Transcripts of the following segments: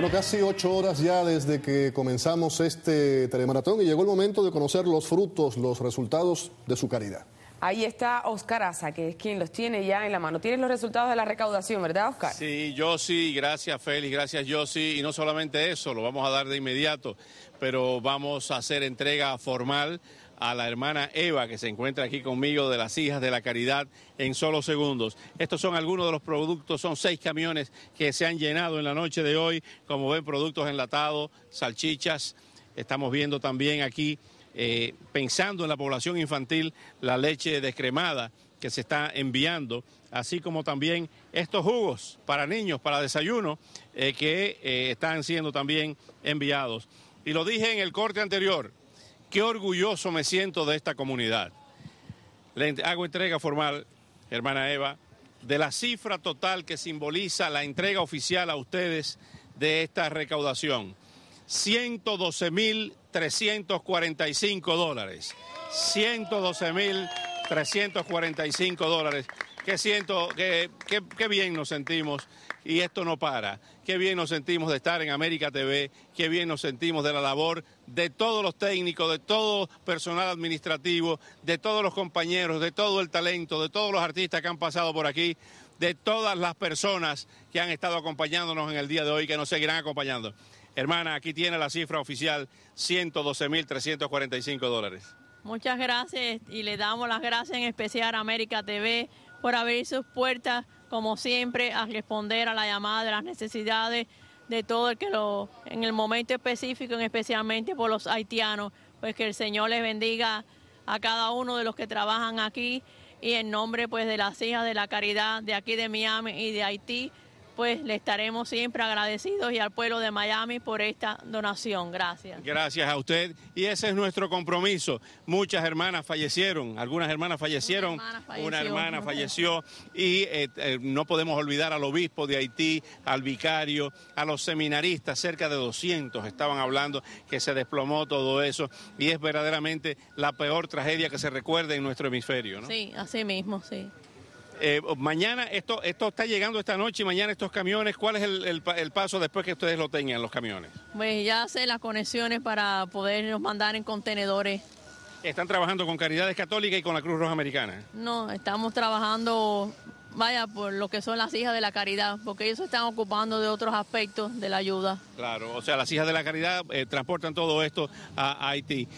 Bueno, casi ocho horas ya desde que comenzamos este telemaratón y llegó el momento de conocer los frutos, los resultados de su caridad. Ahí está Oscar Asa, que es quien los tiene ya en la mano. Tienes los resultados de la recaudación, ¿verdad, Oscar? Sí, yo gracias Félix, gracias yo Y no solamente eso, lo vamos a dar de inmediato, pero vamos a hacer entrega formal a la hermana Eva, que se encuentra aquí conmigo de las hijas de la caridad en solo segundos. Estos son algunos de los productos, son seis camiones que se han llenado en la noche de hoy, como ven, productos enlatados, salchichas, estamos viendo también aquí, eh, pensando en la población infantil, la leche descremada que se está enviando, así como también estos jugos para niños, para desayuno, eh, que eh, están siendo también enviados. Y lo dije en el corte anterior, qué orgulloso me siento de esta comunidad. Le hago entrega formal, hermana Eva, de la cifra total que simboliza la entrega oficial a ustedes de esta recaudación. 112.345 dólares. 112.345 dólares qué siento, qué, bien nos sentimos y esto no para. Qué bien nos sentimos de estar en América TV, qué bien nos sentimos de la labor de todos los técnicos, de todo personal administrativo, de todos los compañeros, de todo el talento, de todos los artistas que han pasado por aquí, de todas las personas que han estado acompañándonos en el día de hoy, que nos seguirán acompañando. Hermana, aquí tiene la cifra oficial, 112.345 dólares. Muchas gracias y le damos las gracias en especial a América TV por abrir sus puertas, como siempre, a responder a la llamada de las necesidades de todo el que lo, en el momento específico, especialmente por los haitianos, pues que el Señor les bendiga a cada uno de los que trabajan aquí y en nombre pues de las hijas de la caridad de aquí de Miami y de Haití, pues le estaremos siempre agradecidos y al pueblo de Miami por esta donación. Gracias. Gracias a usted y ese es nuestro compromiso. Muchas hermanas fallecieron, algunas hermanas fallecieron, una hermana falleció, y eh, eh, no podemos olvidar al obispo de Haití, al vicario, a los seminaristas, cerca de 200 estaban hablando que se desplomó todo eso y es verdaderamente la peor tragedia que se recuerda en nuestro hemisferio. Sí, así mismo, sí. Eh, mañana, esto, esto está llegando esta noche y mañana estos camiones, ¿cuál es el, paso después que ustedes lo tengan, los camiones? Pues ya hace las conexiones para poderlos mandar en contenedores. ¿Están trabajando con Caridades Católicas y con la Cruz Roja Americana? No, estamos trabajando, vaya, por lo que son las hijas de la caridad, porque ellos se están ocupando de otros aspectos de la ayuda. Claro, o sea, las hijas de la caridad eh, transportan todo esto a Haití.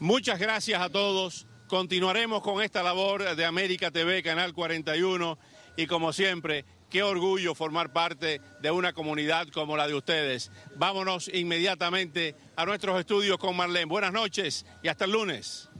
Muchas gracias a todos. Continuaremos con esta labor de América TV, Canal 41, y como siempre, qué orgullo formar parte de una comunidad como la de ustedes. Vámonos inmediatamente a nuestros estudios con Marlene. Buenas noches y hasta el lunes.